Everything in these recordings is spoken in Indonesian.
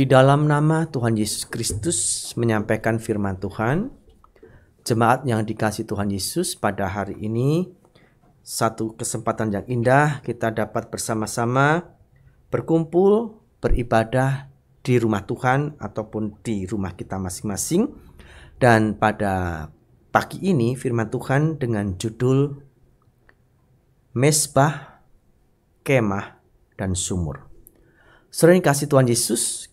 Di dalam nama Tuhan Yesus Kristus menyampaikan firman Tuhan, jemaat yang dikasih Tuhan Yesus pada hari ini, satu kesempatan yang indah kita dapat bersama-sama berkumpul, beribadah di rumah Tuhan ataupun di rumah kita masing-masing. Dan pada pagi ini firman Tuhan dengan judul Mesbah, Kemah, dan Sumur. Sering kasih Tuhan Yesus,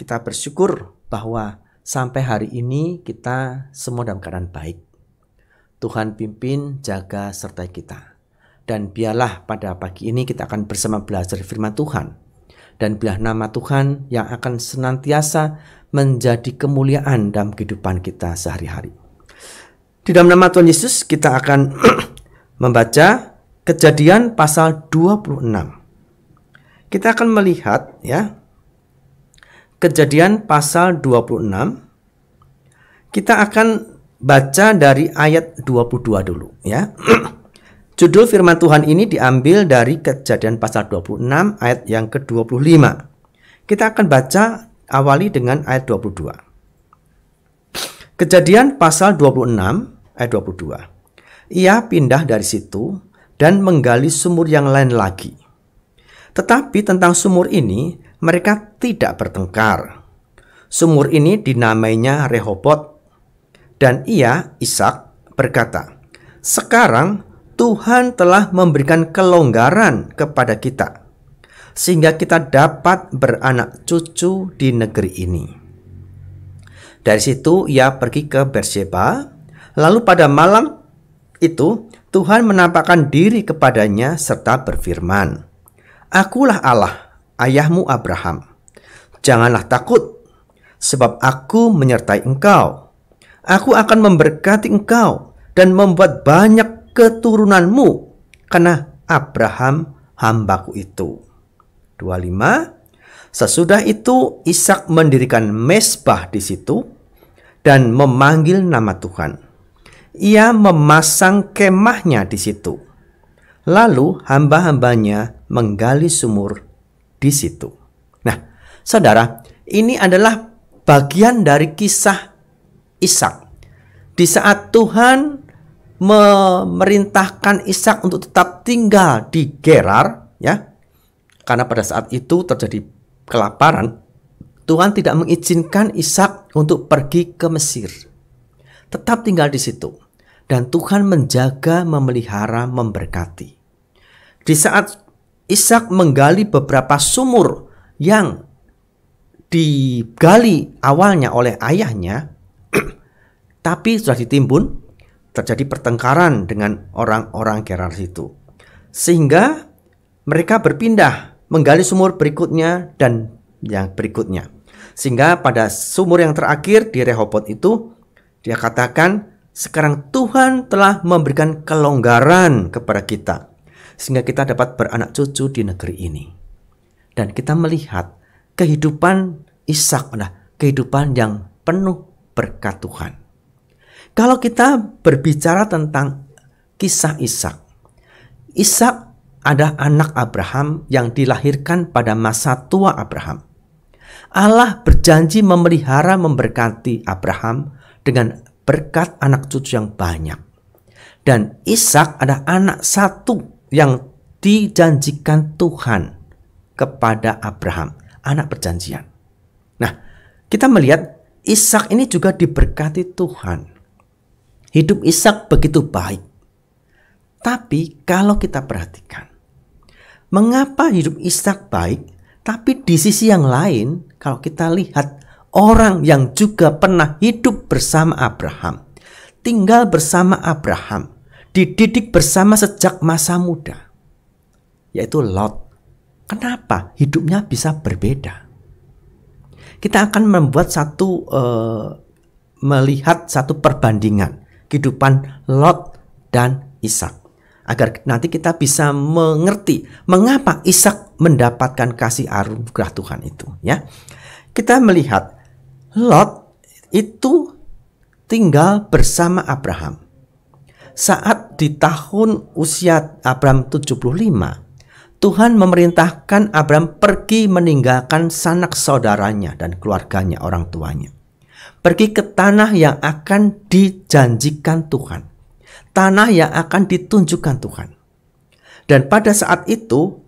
kita bersyukur bahwa sampai hari ini kita semua dalam keadaan baik. Tuhan pimpin, jaga, serta kita. Dan biarlah pada pagi ini kita akan bersama belajar firman Tuhan. Dan biarlah nama Tuhan yang akan senantiasa menjadi kemuliaan dalam kehidupan kita sehari-hari. Di dalam nama Tuhan Yesus kita akan membaca kejadian pasal 26. Kita akan melihat ya Kejadian pasal 26 kita akan baca dari ayat 22 dulu ya. Judul firman Tuhan ini diambil dari Kejadian pasal 26 ayat yang ke-25. Kita akan baca awali dengan ayat 22. Kejadian pasal 26 ayat 22. Ia pindah dari situ dan menggali sumur yang lain lagi. Tetapi tentang sumur ini mereka tidak bertengkar. Sumur ini dinamainya Rehobot. Dan ia, Ishak, berkata, Sekarang Tuhan telah memberikan kelonggaran kepada kita, sehingga kita dapat beranak cucu di negeri ini. Dari situ ia pergi ke Beersheba, lalu pada malam itu Tuhan menampakkan diri kepadanya serta berfirman, Akulah Allah, ayahmu Abraham. Janganlah takut, sebab aku menyertai engkau. Aku akan memberkati engkau dan membuat banyak keturunanmu karena Abraham hambaku itu. 25. Sesudah itu Ishak mendirikan mesbah di situ dan memanggil nama Tuhan. Ia memasang kemahnya di situ. Lalu hamba-hambanya menggali sumur di situ. Nah, saudara, ini adalah bagian dari kisah Ishak. Di saat Tuhan memerintahkan Ishak untuk tetap tinggal di Gerar, ya, karena pada saat itu terjadi kelaparan, Tuhan tidak mengizinkan Ishak untuk pergi ke Mesir. Tetap tinggal di situ. Dan Tuhan menjaga, memelihara, memberkati. Di saat Ishak menggali beberapa sumur yang digali awalnya oleh ayahnya, tapi sudah ditimbun, terjadi pertengkaran dengan orang-orang Gerar itu. Sehingga mereka berpindah menggali sumur berikutnya dan yang berikutnya. Sehingga pada sumur yang terakhir di Rehobot itu, dia katakan, sekarang Tuhan telah memberikan kelonggaran kepada kita sehingga kita dapat beranak cucu di negeri ini. Dan kita melihat kehidupan Ishak adalah kehidupan yang penuh berkat Tuhan. Kalau kita berbicara tentang kisah Ishak, Ishak ada anak Abraham yang dilahirkan pada masa tua Abraham. Allah berjanji memelihara memberkati Abraham dengan berkat anak cucu yang banyak. Dan Ishak ada anak satu yang dijanjikan Tuhan kepada Abraham, anak perjanjian. Nah, kita melihat Ishak ini juga diberkati Tuhan. Hidup Ishak begitu baik. Tapi kalau kita perhatikan, mengapa hidup Ishak baik, tapi di sisi yang lain, kalau kita lihat orang yang juga pernah hidup bersama Abraham, tinggal bersama Abraham, dididik bersama sejak masa muda, yaitu Lot. Kenapa hidupnya bisa berbeda? Kita akan membuat satu uh, melihat satu perbandingan kehidupan Lot dan Ishak agar nanti kita bisa mengerti mengapa Ishak mendapatkan kasih anugerah Tuhan itu ya. Kita melihat Lot itu tinggal bersama Abraham saat di tahun usia Abram 75, Tuhan memerintahkan Abram pergi meninggalkan sanak saudaranya dan keluarganya, orang tuanya. Pergi ke tanah yang akan dijanjikan Tuhan. Tanah yang akan ditunjukkan Tuhan. Dan pada saat itu,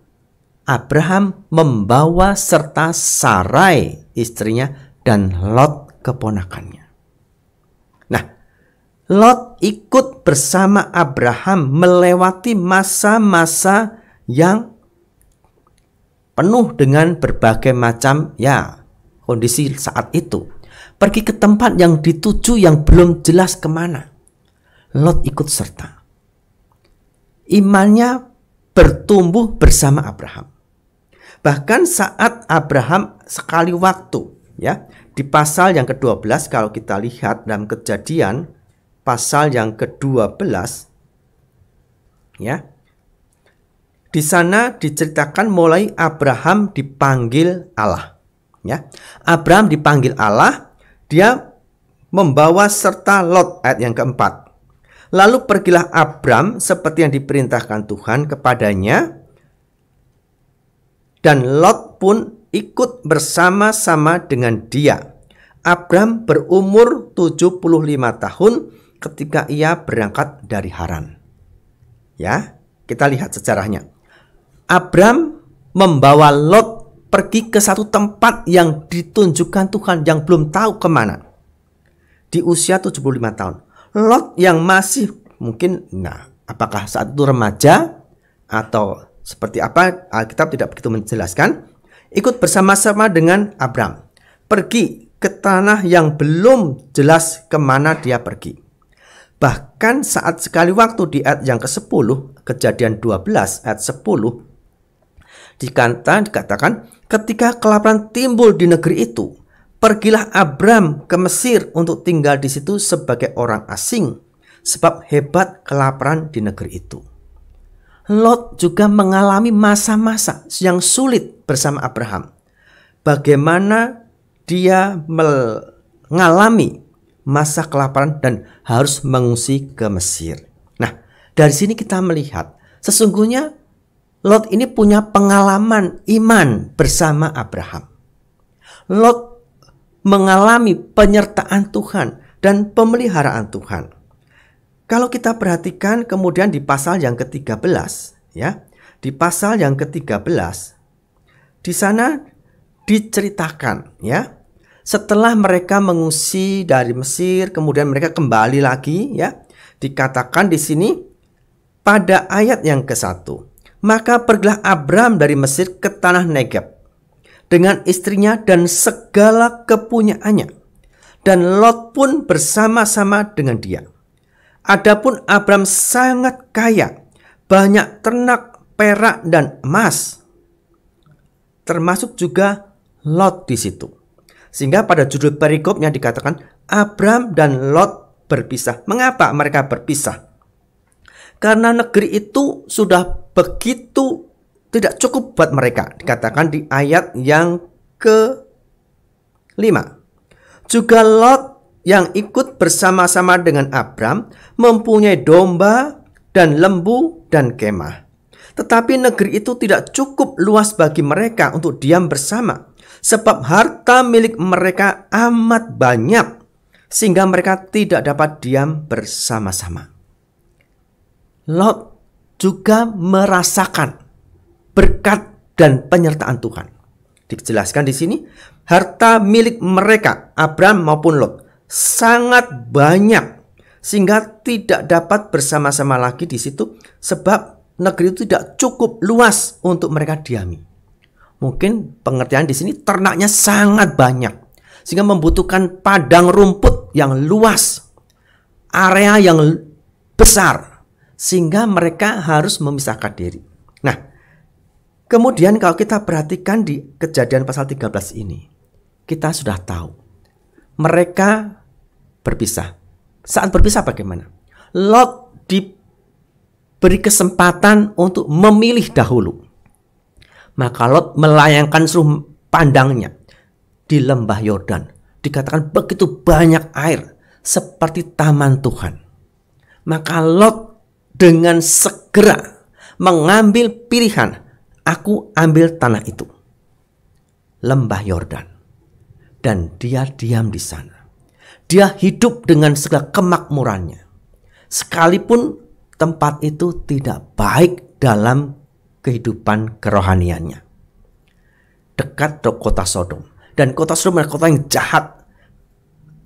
Abraham membawa serta Sarai istrinya dan Lot keponakannya. Nah, Lot ikut bersama Abraham melewati masa-masa yang penuh dengan berbagai macam ya kondisi saat itu. Pergi ke tempat yang dituju yang belum jelas kemana. Lot ikut serta. Imannya bertumbuh bersama Abraham. Bahkan saat Abraham sekali waktu ya di pasal yang ke-12 kalau kita lihat dalam kejadian pasal yang ke-12 ya. Di sana diceritakan mulai Abraham dipanggil Allah ya. Abraham dipanggil Allah, dia membawa serta Lot ayat yang keempat. Lalu pergilah Abraham seperti yang diperintahkan Tuhan kepadanya dan Lot pun ikut bersama-sama dengan dia. Abram berumur 75 tahun ketika ia berangkat dari Haran. Ya, kita lihat sejarahnya. Abram membawa Lot pergi ke satu tempat yang ditunjukkan Tuhan yang belum tahu kemana. Di usia 75 tahun. Lot yang masih mungkin, nah apakah saat itu remaja atau seperti apa, Alkitab tidak begitu menjelaskan. Ikut bersama-sama dengan Abram. Pergi ke tanah yang belum jelas kemana dia pergi. Bahkan saat sekali waktu di ayat yang ke-10, kejadian 12 ayat 10, dikata, dikatakan, ketika kelaparan timbul di negeri itu, pergilah Abram ke Mesir untuk tinggal di situ sebagai orang asing, sebab hebat kelaparan di negeri itu. Lot juga mengalami masa-masa yang sulit bersama Abraham. Bagaimana dia mengalami masa kelaparan dan harus mengungsi ke Mesir. Nah, dari sini kita melihat sesungguhnya Lot ini punya pengalaman iman bersama Abraham. Lot mengalami penyertaan Tuhan dan pemeliharaan Tuhan. Kalau kita perhatikan kemudian di pasal yang ke-13 ya, di pasal yang ke-13 di sana diceritakan ya setelah mereka mengungsi dari Mesir, kemudian mereka kembali lagi ya. Dikatakan di sini pada ayat yang ke-1. Maka pergilah Abram dari Mesir ke tanah Negeb dengan istrinya dan segala kepunyaannya. Dan Lot pun bersama-sama dengan dia. Adapun Abram sangat kaya, banyak ternak, perak dan emas. Termasuk juga Lot di situ. Sehingga pada judul perikopnya dikatakan Abram dan Lot berpisah. Mengapa mereka berpisah? Karena negeri itu sudah begitu tidak cukup buat mereka. Dikatakan di ayat yang ke 5. Juga Lot yang ikut bersama-sama dengan Abram mempunyai domba dan lembu dan kemah. Tetapi negeri itu tidak cukup luas bagi mereka untuk diam bersama sebab harta milik mereka amat banyak sehingga mereka tidak dapat diam bersama-sama. Lot juga merasakan berkat dan penyertaan Tuhan. Dijelaskan di sini, harta milik mereka, Abraham maupun Lot, sangat banyak sehingga tidak dapat bersama-sama lagi di situ sebab negeri itu tidak cukup luas untuk mereka diami. Mungkin pengertian di sini ternaknya sangat banyak sehingga membutuhkan padang rumput yang luas, area yang besar sehingga mereka harus memisahkan diri. Nah, kemudian kalau kita perhatikan di kejadian pasal 13 ini, kita sudah tahu mereka berpisah. Saat berpisah bagaimana? Lot diberi kesempatan untuk memilih dahulu. Maka Lot melayangkan seluruh pandangnya di lembah Yordan. Dikatakan begitu banyak air seperti taman Tuhan. Maka Lot dengan segera mengambil pilihan, aku ambil tanah itu. Lembah Yordan. Dan dia diam di sana. Dia hidup dengan segala kemakmurannya. Sekalipun tempat itu tidak baik dalam kehidupan kerohaniannya. Dekat kota Sodom. Dan kota Sodom adalah kota yang jahat.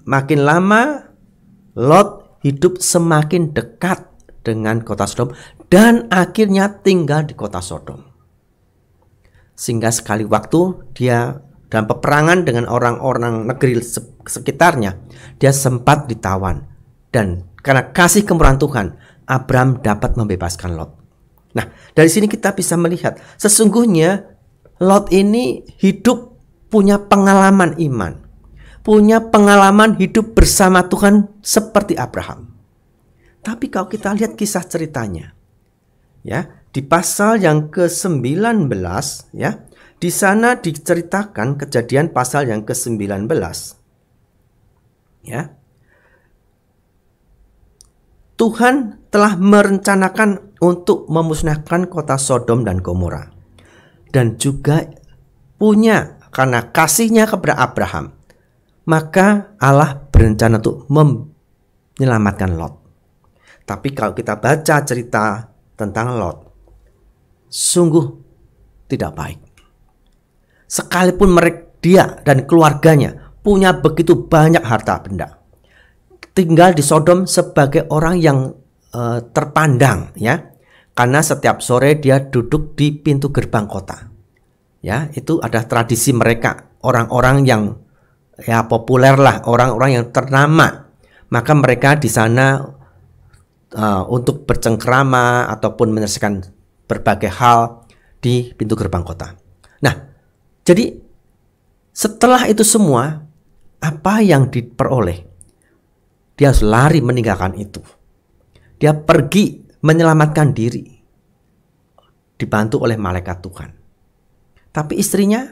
Makin lama Lot hidup semakin dekat dengan kota Sodom dan akhirnya tinggal di kota Sodom. Sehingga sekali waktu dia dalam peperangan dengan orang-orang negeri sekitarnya, dia sempat ditawan. Dan karena kasih kemurahan Tuhan, Abram dapat membebaskan Lot. Nah, dari sini kita bisa melihat sesungguhnya Lot ini hidup punya pengalaman iman, punya pengalaman hidup bersama Tuhan seperti Abraham. Tapi kalau kita lihat kisah ceritanya, ya, di pasal yang ke-19 ya, di sana diceritakan kejadian pasal yang ke-19. Ya. Tuhan telah merencanakan untuk memusnahkan kota Sodom dan Gomora. Dan juga punya karena kasihnya kepada Abraham. Maka Allah berencana untuk menyelamatkan Lot. Tapi kalau kita baca cerita tentang Lot, sungguh tidak baik. Sekalipun mereka dia dan keluarganya punya begitu banyak harta benda, tinggal di Sodom sebagai orang yang uh, terpandang, ya, karena setiap sore dia duduk di pintu gerbang kota. Ya, itu ada tradisi mereka, orang-orang yang ya populer lah, orang-orang yang ternama. Maka mereka di sana uh, untuk bercengkrama ataupun menyelesaikan berbagai hal di pintu gerbang kota. Nah, jadi setelah itu semua, apa yang diperoleh? Dia harus lari meninggalkan itu. Dia pergi menyelamatkan diri dibantu oleh malaikat Tuhan. Tapi istrinya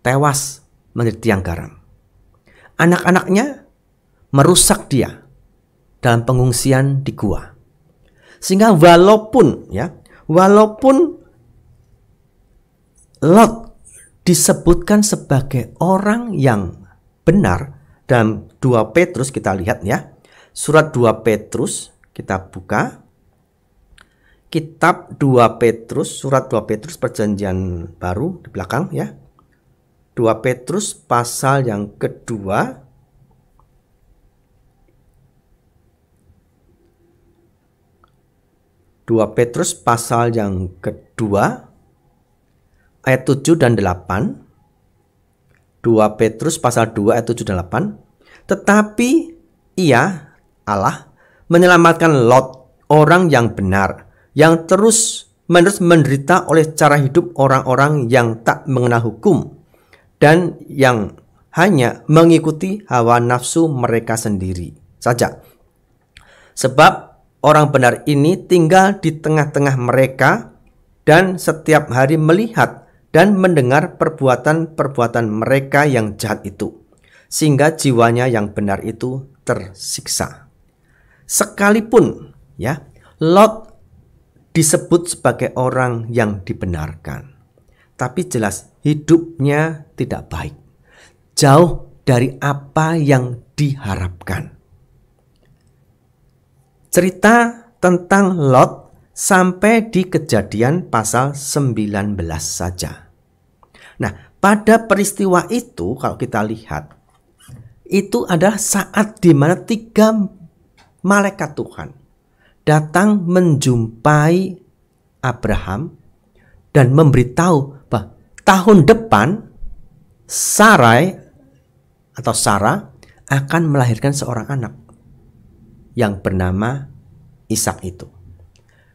tewas menjadi tiang garam. Anak-anaknya merusak dia dalam pengungsian di gua. Sehingga walaupun ya, walaupun Lot disebutkan sebagai orang yang benar dan 2 Petrus kita lihat ya. Surat 2 Petrus kita buka kitab 2 Petrus, surat 2 Petrus perjanjian baru di belakang ya. 2 Petrus pasal yang kedua Dua Petrus pasal yang kedua ayat 7 dan 8 2 Petrus pasal 2 ayat 7 dan 8 Tetapi ia Allah menyelamatkan Lot, orang yang benar, yang terus menerus menderita oleh cara hidup orang-orang yang tak mengenal hukum dan yang hanya mengikuti hawa nafsu mereka sendiri saja. Sebab orang benar ini tinggal di tengah-tengah mereka dan setiap hari melihat dan mendengar perbuatan-perbuatan mereka yang jahat itu, sehingga jiwanya yang benar itu tersiksa sekalipun ya Lot disebut sebagai orang yang dibenarkan tapi jelas hidupnya tidak baik jauh dari apa yang diharapkan cerita tentang Lot sampai di kejadian pasal 19 saja nah pada peristiwa itu kalau kita lihat itu adalah saat di mana tiga malaikat Tuhan datang menjumpai Abraham dan memberitahu bahwa tahun depan Sarai atau Sarah akan melahirkan seorang anak yang bernama Ishak itu.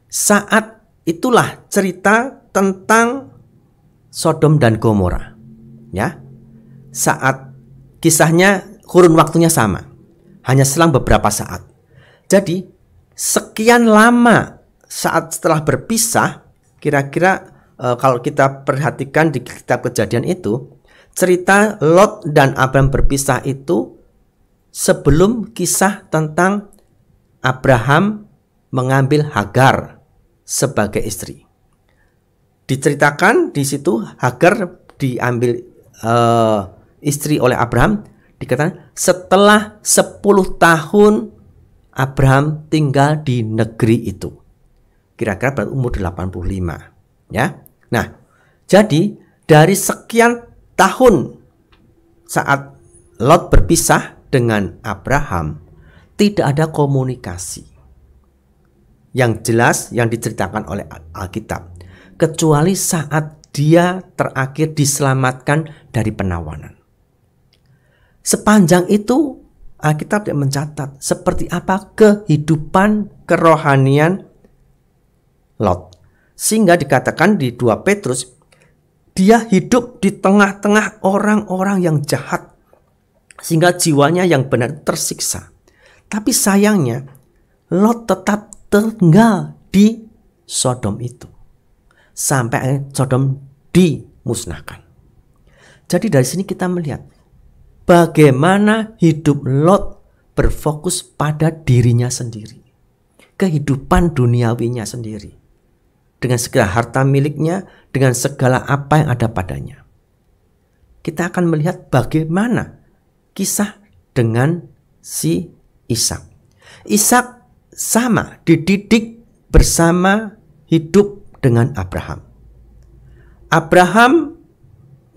Saat itulah cerita tentang Sodom dan Gomora. Ya. Saat kisahnya kurun waktunya sama. Hanya selang beberapa saat. Jadi sekian lama saat setelah berpisah, kira-kira e, kalau kita perhatikan di kitab kejadian itu, cerita Lot dan Abraham berpisah itu sebelum kisah tentang Abraham mengambil Hagar sebagai istri. Diceritakan di situ Hagar diambil e, istri oleh Abraham dikatakan setelah 10 tahun Abraham tinggal di negeri itu. Kira-kira berumur 85, ya. Nah, jadi dari sekian tahun saat Lot berpisah dengan Abraham, tidak ada komunikasi. Yang jelas yang diceritakan oleh Alkitab, kecuali saat dia terakhir diselamatkan dari penawanan. Sepanjang itu Alkitab tidak mencatat seperti apa kehidupan kerohanian Lot. Sehingga dikatakan di 2 Petrus, dia hidup di tengah-tengah orang-orang yang jahat. Sehingga jiwanya yang benar tersiksa. Tapi sayangnya, Lot tetap tinggal di Sodom itu. Sampai Sodom dimusnahkan. Jadi dari sini kita melihat bagaimana hidup Lot berfokus pada dirinya sendiri, kehidupan duniawinya sendiri, dengan segala harta miliknya, dengan segala apa yang ada padanya. Kita akan melihat bagaimana kisah dengan si Ishak. Ishak sama dididik bersama hidup dengan Abraham. Abraham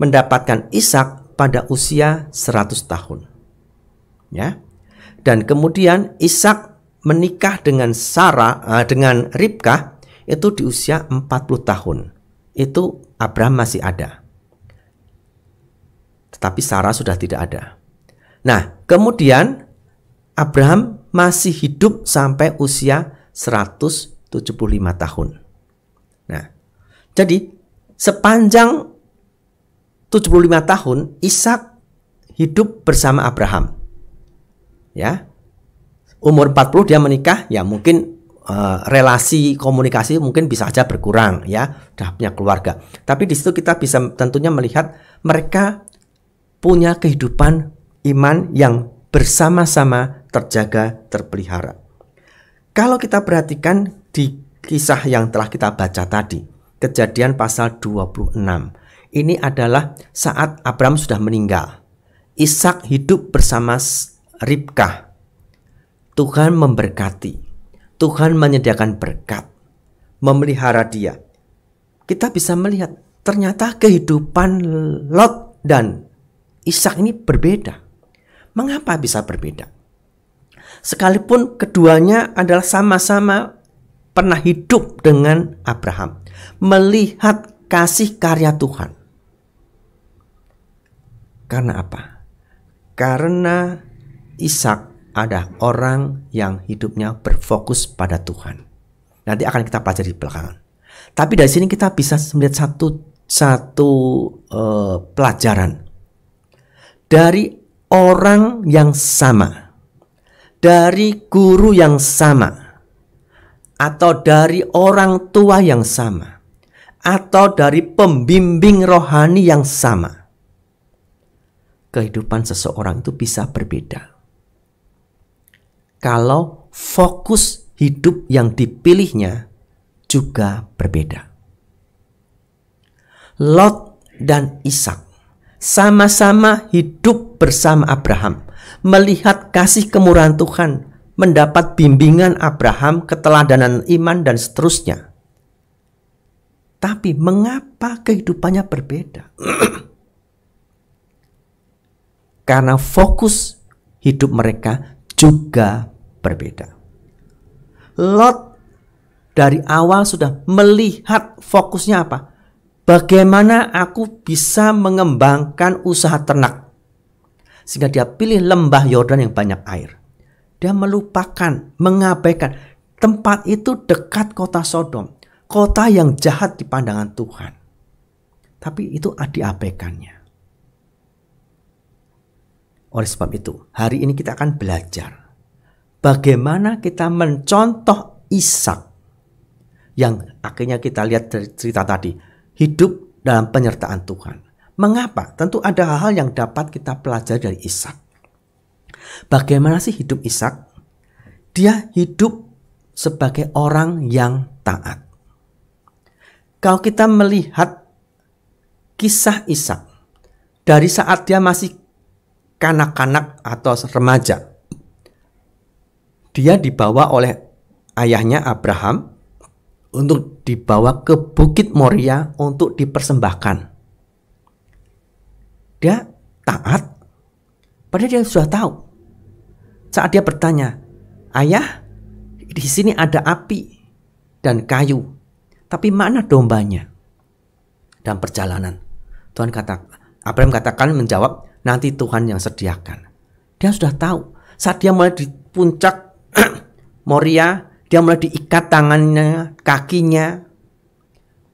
mendapatkan Ishak pada usia 100 tahun. Ya. Dan kemudian Ishak menikah dengan Sarah eh, dengan Ribkah itu di usia 40 tahun. Itu Abraham masih ada. Tetapi Sarah sudah tidak ada. Nah, kemudian Abraham masih hidup sampai usia 175 tahun. Nah, jadi sepanjang 75 tahun Ishak hidup bersama Abraham. Ya. Umur 40 dia menikah, ya mungkin uh, relasi komunikasi mungkin bisa saja berkurang ya, sudah punya keluarga. Tapi di situ kita bisa tentunya melihat mereka punya kehidupan iman yang bersama-sama terjaga, terpelihara. Kalau kita perhatikan di kisah yang telah kita baca tadi, kejadian pasal 26 ini adalah saat Abraham sudah meninggal. Ishak hidup bersama Ribkah. Tuhan memberkati. Tuhan menyediakan berkat, memelihara dia. Kita bisa melihat ternyata kehidupan Lot dan Ishak ini berbeda. Mengapa bisa berbeda? Sekalipun keduanya adalah sama-sama pernah hidup dengan Abraham, melihat kasih karya Tuhan. Karena apa? Karena Ishak ada orang yang hidupnya berfokus pada Tuhan. Nanti akan kita pelajari di belakangan. Tapi dari sini kita bisa melihat satu satu uh, pelajaran dari orang yang sama, dari guru yang sama, atau dari orang tua yang sama, atau dari pembimbing rohani yang sama kehidupan seseorang itu bisa berbeda. Kalau fokus hidup yang dipilihnya juga berbeda. Lot dan Ishak sama-sama hidup bersama Abraham, melihat kasih kemurahan Tuhan, mendapat bimbingan Abraham, keteladanan iman dan seterusnya. Tapi mengapa kehidupannya berbeda? karena fokus hidup mereka juga berbeda. Lot dari awal sudah melihat fokusnya apa? Bagaimana aku bisa mengembangkan usaha ternak? Sehingga dia pilih lembah Yordan yang banyak air. Dia melupakan, mengabaikan. Tempat itu dekat kota Sodom. Kota yang jahat di pandangan Tuhan. Tapi itu diabaikannya. Oleh sebab itu, hari ini kita akan belajar bagaimana kita mencontoh Ishak yang akhirnya kita lihat dari cerita tadi, hidup dalam penyertaan Tuhan. Mengapa? Tentu ada hal-hal yang dapat kita pelajari dari Ishak. Bagaimana sih hidup Ishak? Dia hidup sebagai orang yang taat. Kalau kita melihat kisah Ishak, dari saat dia masih kanak-kanak atau remaja. Dia dibawa oleh ayahnya Abraham untuk dibawa ke Bukit Moria untuk dipersembahkan. Dia taat, padahal dia sudah tahu. Saat dia bertanya, ayah, di sini ada api dan kayu, tapi mana dombanya? dan perjalanan, Tuhan kata, Abraham katakan menjawab, Nanti Tuhan yang sediakan. Dia sudah tahu. Saat dia mulai di puncak Moria, dia mulai diikat tangannya, kakinya.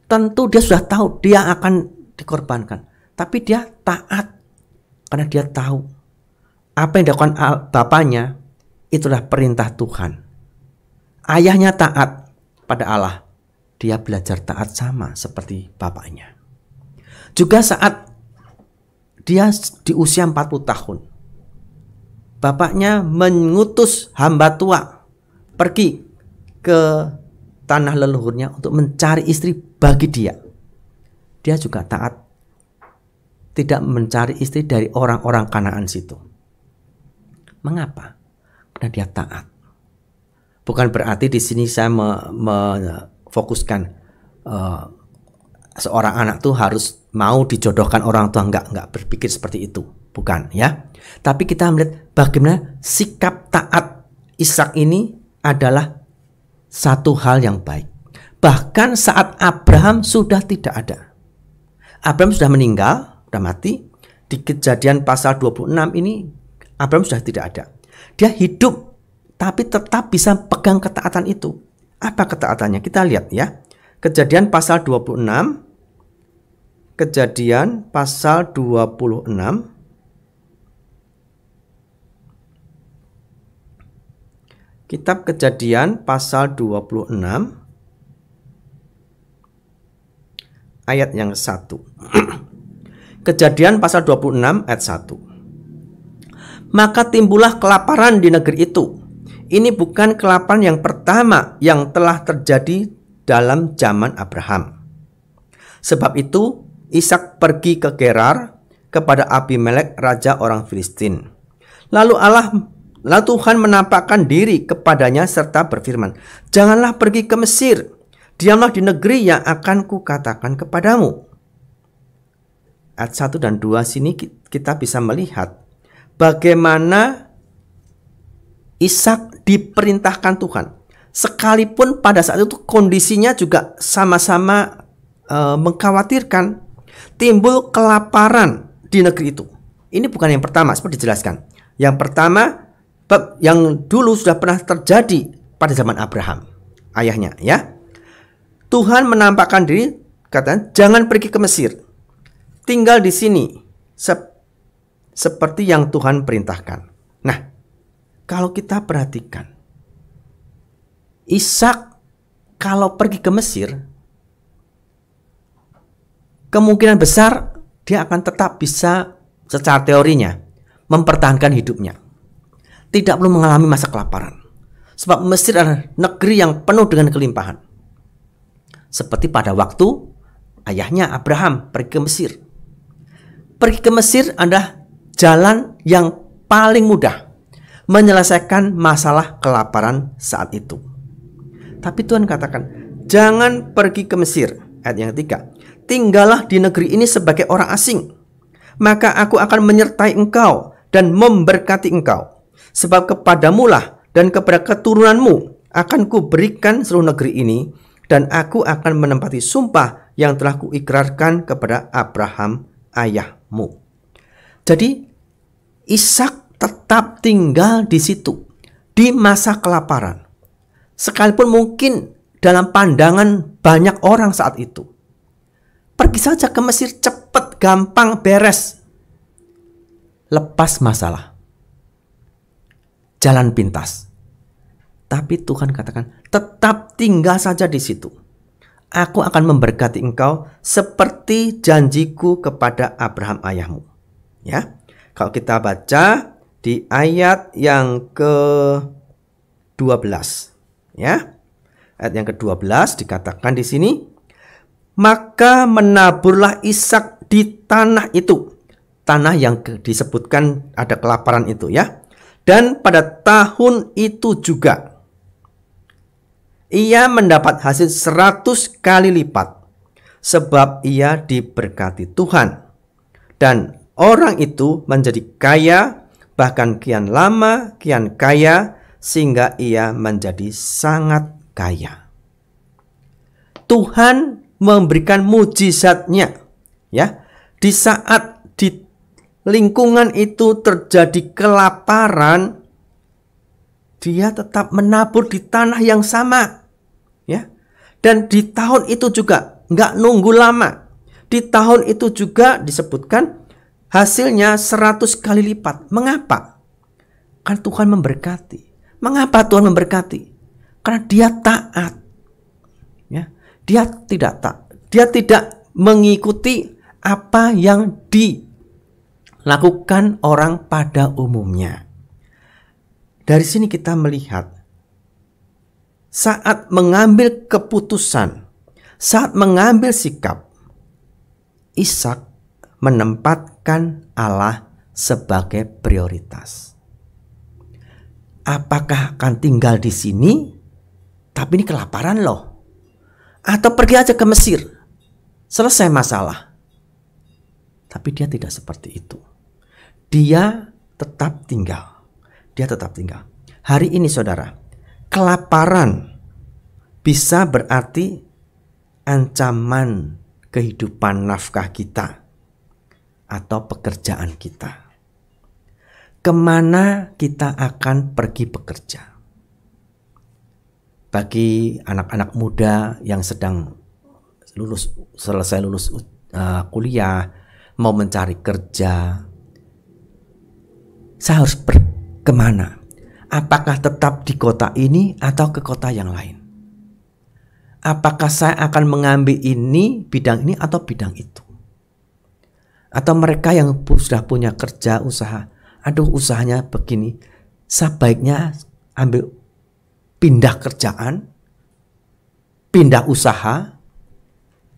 Tentu dia sudah tahu dia akan dikorbankan. Tapi dia taat. Karena dia tahu apa yang dilakukan bapaknya itulah perintah Tuhan. Ayahnya taat pada Allah. Dia belajar taat sama seperti bapaknya. Juga saat dia di usia 40 tahun. Bapaknya mengutus hamba tua pergi ke tanah leluhurnya untuk mencari istri bagi dia. Dia juga taat tidak mencari istri dari orang-orang Kanaan situ. Mengapa? Karena dia taat. Bukan berarti di sini saya memfokuskan me, fokuskan uh, seorang anak tuh harus mau dijodohkan orang tua nggak nggak berpikir seperti itu bukan ya tapi kita melihat bagaimana sikap taat Ishak ini adalah satu hal yang baik bahkan saat Abraham sudah tidak ada Abraham sudah meninggal sudah mati di kejadian pasal 26 ini Abraham sudah tidak ada dia hidup tapi tetap bisa pegang ketaatan itu apa ketaatannya kita lihat ya Kejadian pasal 26 Kejadian pasal 26 Kitab Kejadian pasal 26 ayat yang 1. Kejadian pasal 26 ayat 1. Maka timbullah kelaparan di negeri itu. Ini bukan kelaparan yang pertama yang telah terjadi dalam zaman Abraham. Sebab itu, Ishak pergi ke Gerar kepada Abimelek raja orang Filistin. Lalu Allah lalu Tuhan menampakkan diri kepadanya serta berfirman, "Janganlah pergi ke Mesir. Diamlah di negeri yang akan kukatakan kepadamu." Ayat 1 dan 2 sini kita bisa melihat bagaimana Ishak diperintahkan Tuhan sekalipun pada saat itu kondisinya juga sama-sama e, mengkhawatirkan timbul kelaparan di negeri itu. Ini bukan yang pertama seperti dijelaskan. Yang pertama yang dulu sudah pernah terjadi pada zaman Abraham ayahnya ya. Tuhan menampakkan diri katanya jangan pergi ke Mesir. Tinggal di sini sep seperti yang Tuhan perintahkan. Nah, kalau kita perhatikan Ishak kalau pergi ke Mesir kemungkinan besar dia akan tetap bisa secara teorinya mempertahankan hidupnya. Tidak perlu mengalami masa kelaparan. Sebab Mesir adalah negeri yang penuh dengan kelimpahan. Seperti pada waktu ayahnya Abraham pergi ke Mesir. Pergi ke Mesir adalah jalan yang paling mudah menyelesaikan masalah kelaparan saat itu. Tapi Tuhan katakan, jangan pergi ke Mesir. Ayat yang ketiga, tinggallah di negeri ini sebagai orang asing. Maka aku akan menyertai engkau dan memberkati engkau. Sebab kepadamulah dan kepada keturunanmu akan kuberikan seluruh negeri ini dan aku akan menempati sumpah yang telah kuikrarkan kepada Abraham ayahmu. Jadi Ishak tetap tinggal di situ di masa kelaparan sekalipun mungkin dalam pandangan banyak orang saat itu. Pergi saja ke Mesir cepat, gampang, beres. Lepas masalah. Jalan pintas. Tapi Tuhan katakan, tetap tinggal saja di situ. Aku akan memberkati engkau seperti janjiku kepada Abraham ayahmu. Ya. Kalau kita baca di ayat yang ke 12 ya. Ayat yang ke-12 dikatakan di sini maka menaburlah Ishak di tanah itu. Tanah yang disebutkan ada kelaparan itu ya. Dan pada tahun itu juga ia mendapat hasil 100 kali lipat sebab ia diberkati Tuhan. Dan orang itu menjadi kaya bahkan kian lama kian kaya sehingga ia menjadi sangat kaya. Tuhan memberikan mujizatnya ya di saat di lingkungan itu terjadi kelaparan dia tetap menabur di tanah yang sama ya dan di tahun itu juga nggak nunggu lama di tahun itu juga disebutkan hasilnya 100 kali lipat mengapa kan Tuhan memberkati Mengapa Tuhan memberkati? Karena dia taat. Ya, dia tidak tak Dia tidak mengikuti apa yang dilakukan orang pada umumnya. Dari sini kita melihat saat mengambil keputusan, saat mengambil sikap, Ishak menempatkan Allah sebagai prioritas apakah akan tinggal di sini tapi ini kelaparan loh atau pergi aja ke Mesir selesai masalah tapi dia tidak seperti itu dia tetap tinggal dia tetap tinggal hari ini saudara kelaparan bisa berarti ancaman kehidupan nafkah kita atau pekerjaan kita kemana kita akan pergi bekerja. Bagi anak-anak muda yang sedang lulus selesai lulus uh, kuliah mau mencari kerja, saya harus ber kemana? Apakah tetap di kota ini atau ke kota yang lain? Apakah saya akan mengambil ini bidang ini atau bidang itu? Atau mereka yang sudah punya kerja usaha, aduh usahanya begini sebaiknya ambil pindah kerjaan pindah usaha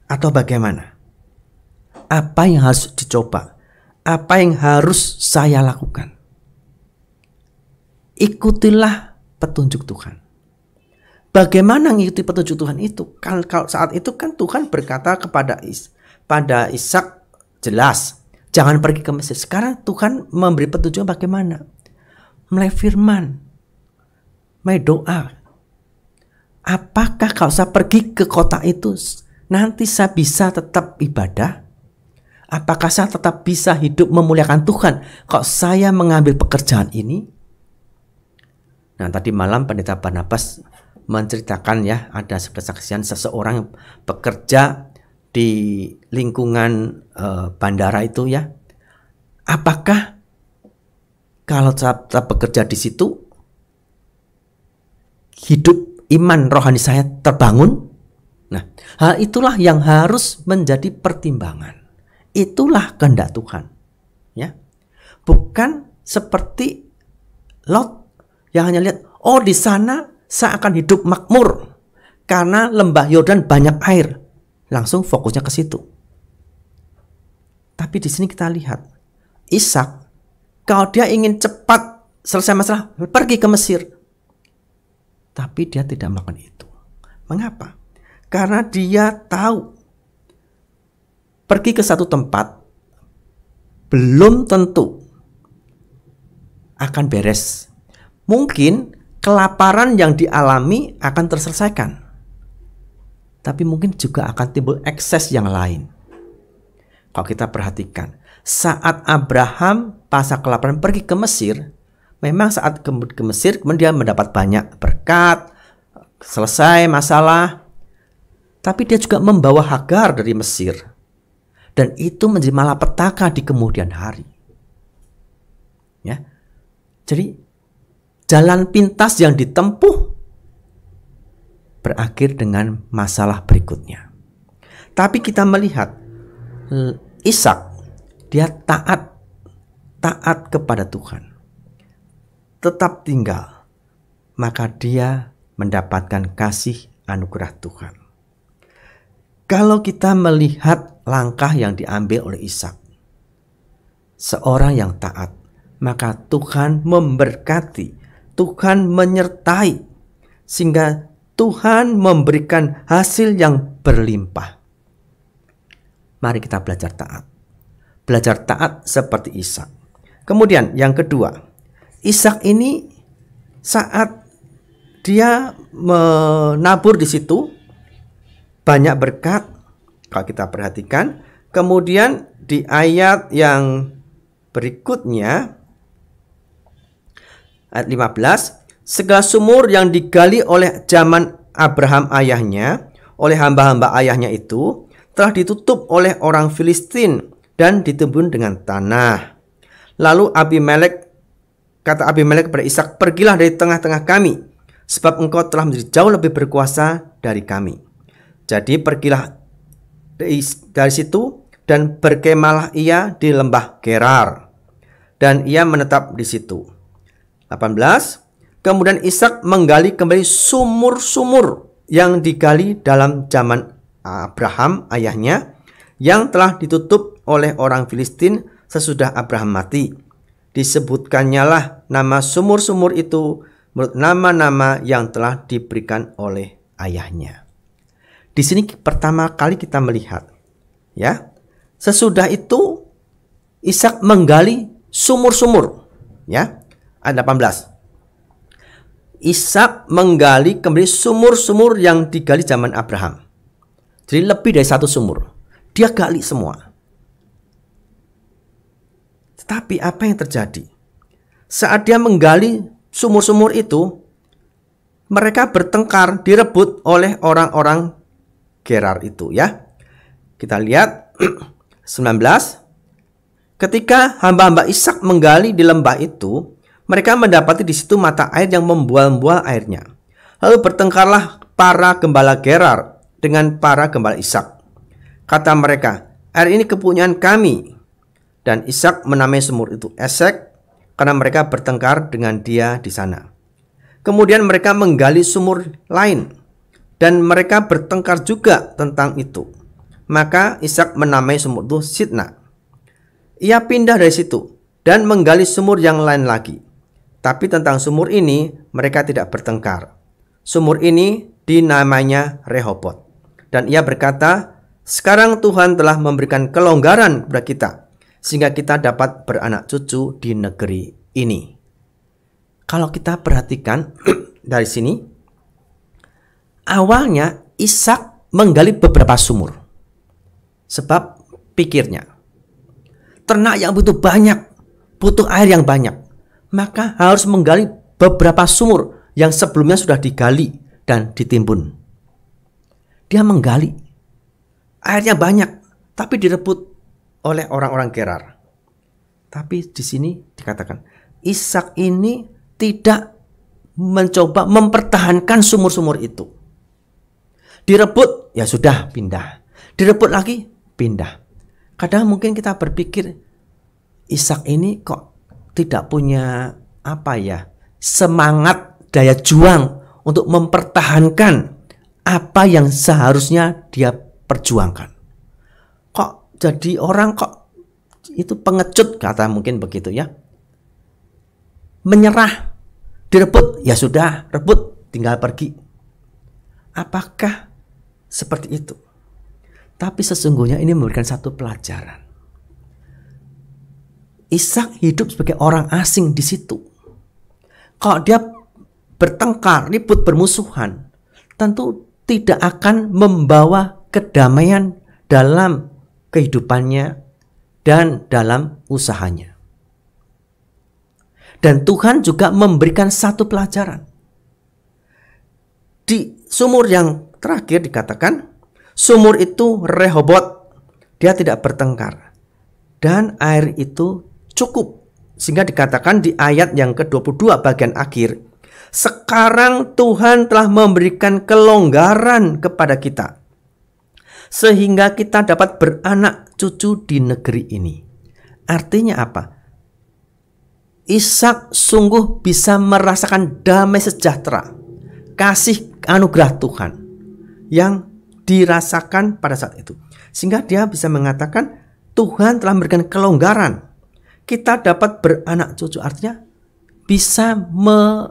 atau bagaimana apa yang harus dicoba apa yang harus saya lakukan ikutilah petunjuk Tuhan bagaimana mengikuti petunjuk Tuhan itu? Kan, kalau saat itu kan Tuhan berkata kepada Is, pada Ishak jelas Jangan pergi ke mesir. Sekarang Tuhan memberi petunjuk bagaimana? Mulai firman. Melalui doa. Apakah kalau saya pergi ke kota itu nanti saya bisa tetap ibadah? Apakah saya tetap bisa hidup memuliakan Tuhan Kok saya mengambil pekerjaan ini? Nah, tadi malam pendeta Barnabas menceritakan ya ada kesaksian seseorang yang bekerja di lingkungan uh, bandara itu ya, apakah kalau saya bekerja di situ hidup iman rohani saya terbangun? Nah, hal itulah yang harus menjadi pertimbangan. Itulah kehendak Tuhan. Ya. Bukan seperti Lot yang hanya lihat, oh di sana saya akan hidup makmur karena lembah Yordan banyak air langsung fokusnya ke situ. Tapi di sini kita lihat Ishak kalau dia ingin cepat selesai masalah pergi ke Mesir. Tapi dia tidak melakukan itu. Mengapa? Karena dia tahu pergi ke satu tempat belum tentu akan beres. Mungkin kelaparan yang dialami akan terselesaikan tapi mungkin juga akan timbul ekses yang lain. Kalau kita perhatikan, saat Abraham pasca kelaparan pergi ke Mesir, memang saat ke, ke Mesir kemudian mendapat banyak berkat, selesai masalah, tapi dia juga membawa Hagar dari Mesir. Dan itu menjadi malapetaka di kemudian hari. Ya. Jadi jalan pintas yang ditempuh berakhir dengan masalah berikutnya. Tapi kita melihat eh, Ishak dia taat taat kepada Tuhan. Tetap tinggal maka dia mendapatkan kasih anugerah Tuhan. Kalau kita melihat langkah yang diambil oleh Ishak, seorang yang taat, maka Tuhan memberkati, Tuhan menyertai sehingga Tuhan memberikan hasil yang berlimpah. Mari kita belajar taat. Belajar taat seperti Ishak. Kemudian yang kedua, Ishak ini saat dia menabur di situ banyak berkat kalau kita perhatikan. Kemudian di ayat yang berikutnya ayat 15 Segala sumur yang digali oleh zaman Abraham ayahnya, oleh hamba-hamba ayahnya itu, telah ditutup oleh orang Filistin dan ditebun dengan tanah. Lalu Abimelek kata Abimelek kepada Ishak, "Pergilah dari tengah-tengah kami, sebab engkau telah menjadi jauh lebih berkuasa dari kami." Jadi pergilah dari situ dan berkemalah ia di lembah Gerar dan ia menetap di situ. 18 Kemudian Ishak menggali kembali sumur-sumur yang digali dalam zaman ah, Abraham ayahnya yang telah ditutup oleh orang Filistin sesudah Abraham mati. Disebutkannyalah nama sumur-sumur itu menurut nama-nama yang telah diberikan oleh ayahnya. Di sini pertama kali kita melihat ya. Sesudah itu Ishak menggali sumur-sumur ya. Ayat 18. Ishak menggali kembali sumur-sumur yang digali zaman Abraham. Jadi lebih dari satu sumur. Dia gali semua. Tetapi apa yang terjadi? Saat dia menggali sumur-sumur itu, mereka bertengkar, direbut oleh orang-orang Gerar itu ya. Kita lihat 19. Ketika hamba-hamba Ishak menggali di lembah itu, mereka mendapati di situ mata air yang membual-bual airnya. Lalu bertengkarlah para gembala Gerar dengan para gembala Ishak. Kata mereka, air ini kepunyaan kami. Dan Ishak menamai sumur itu Esek karena mereka bertengkar dengan dia di sana. Kemudian mereka menggali sumur lain dan mereka bertengkar juga tentang itu. Maka Ishak menamai sumur itu Sidna. Ia pindah dari situ dan menggali sumur yang lain lagi. Tapi tentang sumur ini mereka tidak bertengkar. Sumur ini dinamanya Rehobot. Dan ia berkata, sekarang Tuhan telah memberikan kelonggaran kepada kita sehingga kita dapat beranak cucu di negeri ini. Kalau kita perhatikan dari sini, awalnya Ishak menggali beberapa sumur. Sebab pikirnya, ternak yang butuh banyak, butuh air yang banyak maka harus menggali beberapa sumur yang sebelumnya sudah digali dan ditimbun. Dia menggali. Airnya banyak, tapi direbut oleh orang-orang Gerar. Tapi di sini dikatakan, Ishak ini tidak mencoba mempertahankan sumur-sumur itu. Direbut, ya sudah pindah. Direbut lagi, pindah. Kadang mungkin kita berpikir, Ishak ini kok tidak punya apa ya semangat daya juang untuk mempertahankan apa yang seharusnya dia perjuangkan. Kok jadi orang kok itu pengecut kata mungkin begitu ya. Menyerah, direbut, ya sudah, rebut, tinggal pergi. Apakah seperti itu? Tapi sesungguhnya ini memberikan satu pelajaran Ishak hidup sebagai orang asing di situ. Kalau dia bertengkar, ribut, bermusuhan, tentu tidak akan membawa kedamaian dalam kehidupannya dan dalam usahanya. Dan Tuhan juga memberikan satu pelajaran. Di sumur yang terakhir dikatakan, sumur itu rehobot, dia tidak bertengkar. Dan air itu cukup. Sehingga dikatakan di ayat yang ke-22 bagian akhir, sekarang Tuhan telah memberikan kelonggaran kepada kita sehingga kita dapat beranak cucu di negeri ini. Artinya apa? Ishak sungguh bisa merasakan damai sejahtera, kasih anugerah Tuhan yang dirasakan pada saat itu. Sehingga dia bisa mengatakan Tuhan telah memberikan kelonggaran kita dapat beranak cucu artinya bisa me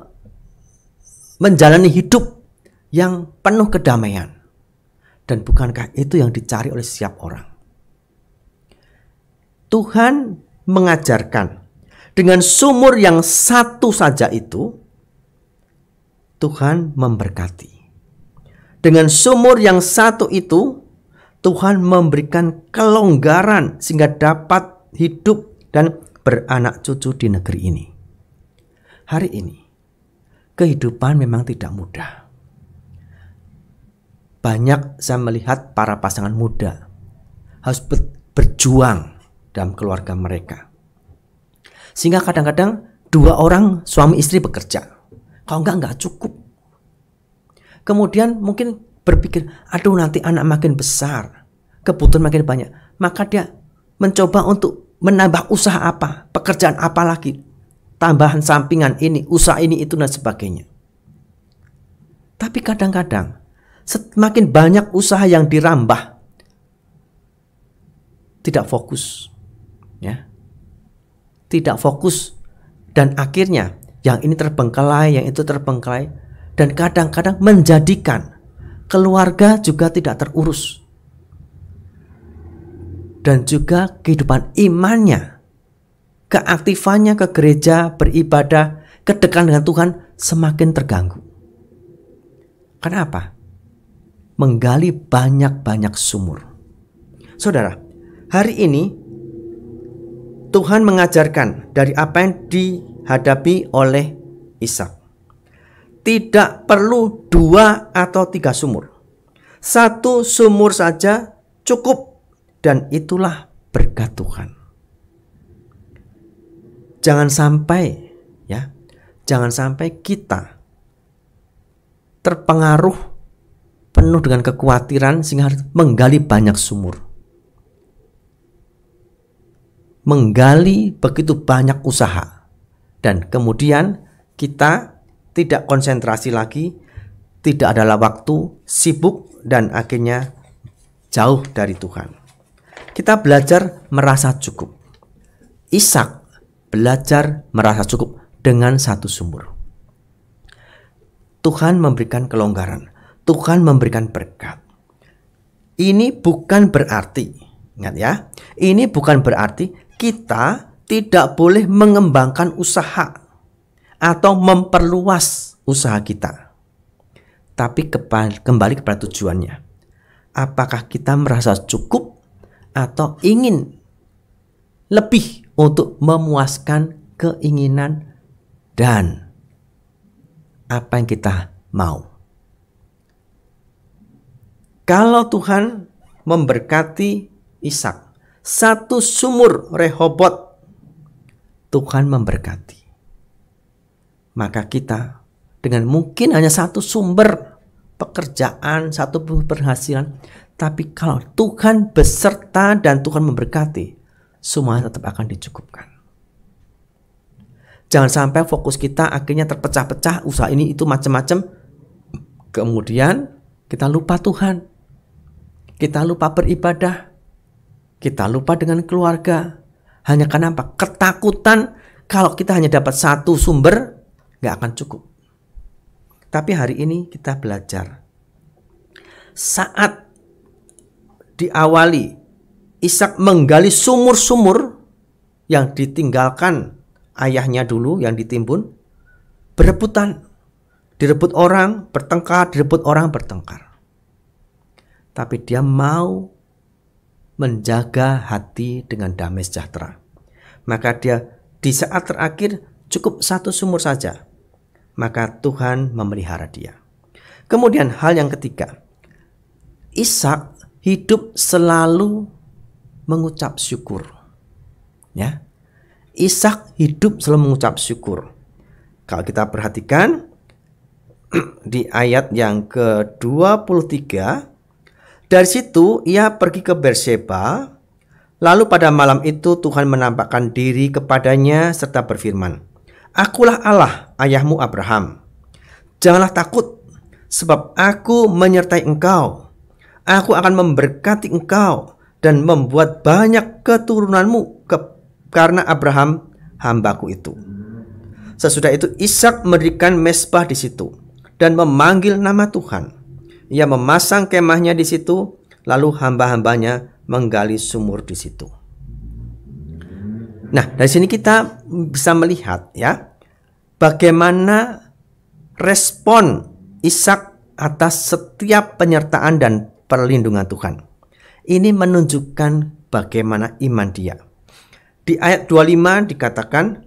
menjalani hidup yang penuh kedamaian. Dan bukankah itu yang dicari oleh setiap orang? Tuhan mengajarkan dengan sumur yang satu saja itu Tuhan memberkati. Dengan sumur yang satu itu Tuhan memberikan kelonggaran sehingga dapat hidup dan beranak cucu di negeri ini. Hari ini, kehidupan memang tidak mudah. Banyak saya melihat para pasangan muda harus berjuang dalam keluarga mereka. Sehingga kadang-kadang dua orang suami istri bekerja. Kalau enggak, enggak cukup. Kemudian mungkin berpikir, aduh nanti anak makin besar, kebutuhan makin banyak. Maka dia mencoba untuk menambah usaha apa, pekerjaan apa lagi, tambahan sampingan ini, usaha ini, itu, dan sebagainya. Tapi kadang-kadang semakin banyak usaha yang dirambah, tidak fokus, ya, tidak fokus, dan akhirnya yang ini terbengkelai, yang itu terbengkelai, dan kadang-kadang menjadikan keluarga juga tidak terurus dan juga kehidupan imannya. Keaktifannya ke gereja, beribadah, kedekatan dengan Tuhan semakin terganggu. Kenapa? Menggali banyak-banyak sumur. Saudara, hari ini Tuhan mengajarkan dari apa yang dihadapi oleh Ishak. Tidak perlu dua atau tiga sumur. Satu sumur saja cukup dan itulah berkat Tuhan. Jangan sampai ya, jangan sampai kita terpengaruh penuh dengan kekhawatiran sehingga harus menggali banyak sumur. Menggali begitu banyak usaha dan kemudian kita tidak konsentrasi lagi, tidak adalah waktu, sibuk dan akhirnya jauh dari Tuhan. Kita belajar merasa cukup. Ishak belajar merasa cukup dengan satu sumur. Tuhan memberikan kelonggaran. Tuhan memberikan berkat. Ini bukan berarti, ingat ya, ini bukan berarti kita tidak boleh mengembangkan usaha atau memperluas usaha kita. Tapi kembali kepada tujuannya. Apakah kita merasa cukup atau ingin lebih untuk memuaskan keinginan dan apa yang kita mau. Kalau Tuhan memberkati Ishak, satu sumur Rehobot Tuhan memberkati. Maka kita dengan mungkin hanya satu sumber pekerjaan, satu penghasilan, tapi kalau Tuhan beserta dan Tuhan memberkati, semua tetap akan dicukupkan. Jangan sampai fokus kita akhirnya terpecah-pecah, usaha ini itu macam-macam. Kemudian kita lupa Tuhan. Kita lupa beribadah. Kita lupa dengan keluarga. Hanya karena apa? Ketakutan kalau kita hanya dapat satu sumber, nggak akan cukup. Tapi hari ini kita belajar. Saat diawali Ishak menggali sumur-sumur yang ditinggalkan ayahnya dulu yang ditimbun berebutan direbut orang bertengkar direbut orang bertengkar tapi dia mau menjaga hati dengan damai sejahtera maka dia di saat terakhir cukup satu sumur saja maka Tuhan memelihara dia kemudian hal yang ketiga Ishak hidup selalu mengucap syukur. Ya. Ishak hidup selalu mengucap syukur. Kalau kita perhatikan di ayat yang ke-23 dari situ ia pergi ke Bersheba, lalu pada malam itu Tuhan menampakkan diri kepadanya serta berfirman Akulah Allah ayahmu Abraham Janganlah takut sebab aku menyertai engkau Aku akan memberkati engkau dan membuat banyak keturunanmu ke, karena Abraham hambaku itu. Sesudah itu Ishak memberikan mesbah di situ dan memanggil nama Tuhan. Ia memasang kemahnya di situ, lalu hamba-hambanya menggali sumur di situ. Nah, dari sini kita bisa melihat ya bagaimana respon Ishak atas setiap penyertaan dan perlindungan Tuhan. Ini menunjukkan bagaimana iman dia. Di ayat 25 dikatakan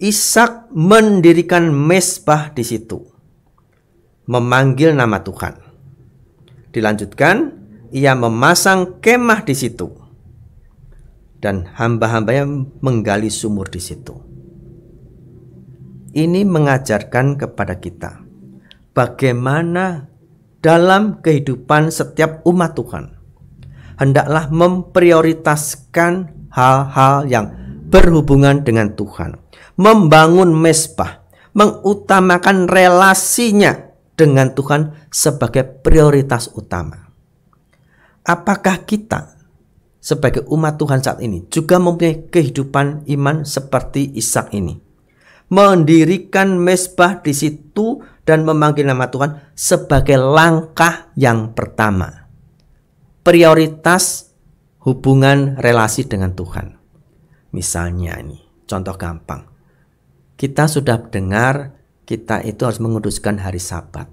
Ishak mendirikan mesbah di situ. Memanggil nama Tuhan. Dilanjutkan, ia memasang kemah di situ. Dan hamba-hambanya menggali sumur di situ. Ini mengajarkan kepada kita bagaimana dalam kehidupan setiap umat Tuhan. Hendaklah memprioritaskan hal-hal yang berhubungan dengan Tuhan, membangun mesbah, mengutamakan relasinya dengan Tuhan sebagai prioritas utama. Apakah kita sebagai umat Tuhan saat ini juga mempunyai kehidupan iman seperti Ishak ini? mendirikan mesbah di situ dan memanggil nama Tuhan sebagai langkah yang pertama. Prioritas hubungan relasi dengan Tuhan. Misalnya ini, contoh gampang. Kita sudah dengar kita itu harus menguduskan hari sabat.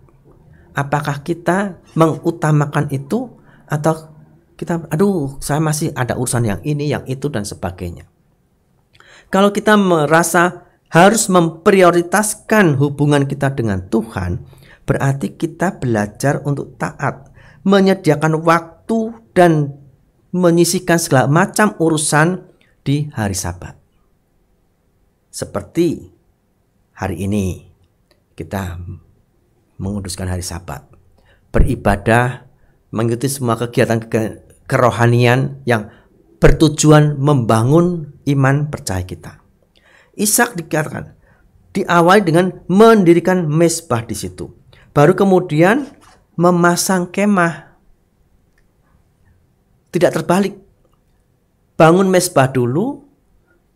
Apakah kita mengutamakan itu atau kita aduh saya masih ada urusan yang ini, yang itu dan sebagainya. Kalau kita merasa harus memprioritaskan hubungan kita dengan Tuhan, berarti kita belajar untuk taat, menyediakan waktu dan menyisihkan segala macam urusan di hari Sabat. Seperti hari ini kita menguduskan hari Sabat, beribadah, mengikuti semua kegiatan kerohanian yang bertujuan membangun iman percaya kita. Ishak dikatakan diawali dengan mendirikan mesbah di situ. Baru kemudian memasang kemah. Tidak terbalik. Bangun mesbah dulu,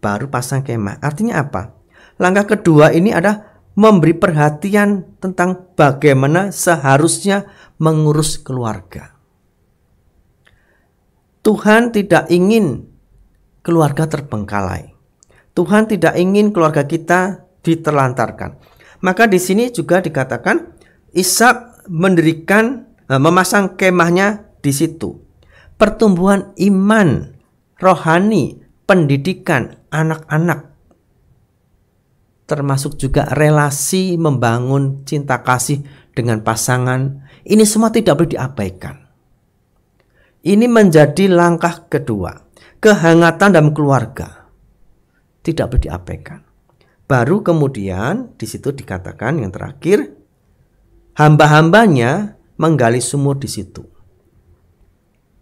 baru pasang kemah. Artinya apa? Langkah kedua ini adalah memberi perhatian tentang bagaimana seharusnya mengurus keluarga. Tuhan tidak ingin keluarga terbengkalai. Tuhan tidak ingin keluarga kita diterlantarkan. Maka di sini juga dikatakan Ishak mendirikan eh, memasang kemahnya di situ. Pertumbuhan iman, rohani, pendidikan anak-anak termasuk juga relasi membangun cinta kasih dengan pasangan. Ini semua tidak boleh diabaikan. Ini menjadi langkah kedua, kehangatan dalam keluarga tidak boleh diabaikan. Baru kemudian di situ dikatakan yang terakhir hamba-hambanya menggali sumur di situ.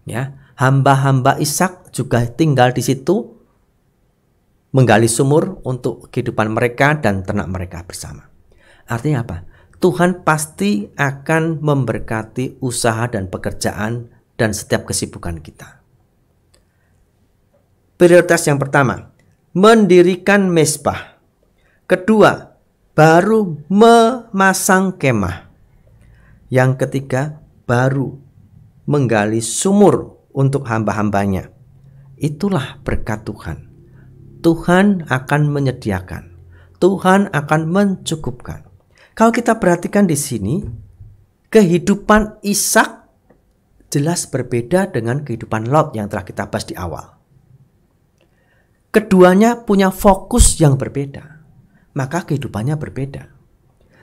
Ya, hamba-hamba Ishak juga tinggal di situ menggali sumur untuk kehidupan mereka dan ternak mereka bersama. Artinya apa? Tuhan pasti akan memberkati usaha dan pekerjaan dan setiap kesibukan kita. Prioritas yang pertama, mendirikan mesbah. Kedua, baru memasang kemah. Yang ketiga, baru menggali sumur untuk hamba-hambanya. Itulah berkat Tuhan. Tuhan akan menyediakan. Tuhan akan mencukupkan. Kalau kita perhatikan di sini, kehidupan Ishak jelas berbeda dengan kehidupan Lot yang telah kita bahas di awal. Keduanya punya fokus yang berbeda, maka kehidupannya berbeda.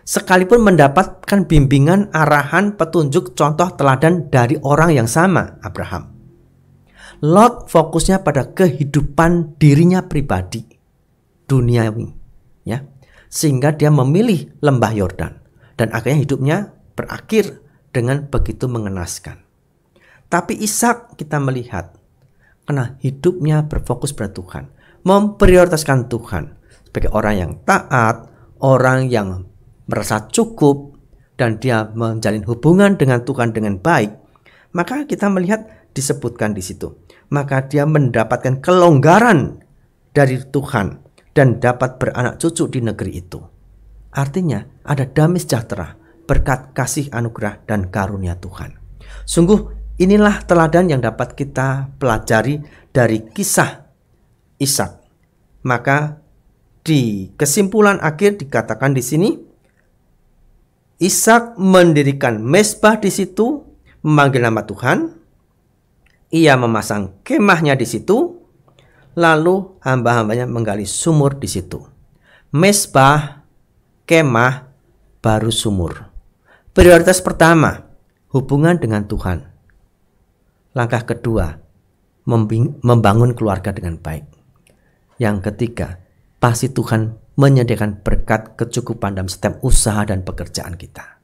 Sekalipun mendapatkan bimbingan, arahan, petunjuk, contoh teladan dari orang yang sama, Abraham. Lot fokusnya pada kehidupan dirinya pribadi, duniawi, ya. Sehingga dia memilih lembah Yordan dan akhirnya hidupnya berakhir dengan begitu mengenaskan. Tapi Ishak kita melihat karena hidupnya berfokus pada Tuhan memprioritaskan Tuhan sebagai orang yang taat, orang yang merasa cukup dan dia menjalin hubungan dengan Tuhan dengan baik, maka kita melihat disebutkan di situ. Maka dia mendapatkan kelonggaran dari Tuhan dan dapat beranak cucu di negeri itu. Artinya ada damai sejahtera berkat kasih anugerah dan karunia Tuhan. Sungguh inilah teladan yang dapat kita pelajari dari kisah Ishak maka di kesimpulan akhir dikatakan di sini Ishak mendirikan mesbah di situ, memanggil nama Tuhan. Ia memasang kemahnya di situ, lalu hamba-hambanya menggali sumur di situ. Mesbah, kemah, baru sumur. Prioritas pertama, hubungan dengan Tuhan. Langkah kedua, membangun keluarga dengan baik. Yang ketiga, pasti Tuhan menyediakan berkat kecukupan dalam setiap usaha dan pekerjaan kita.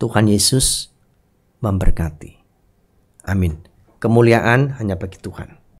Tuhan Yesus memberkati. Amin. Kemuliaan hanya bagi Tuhan.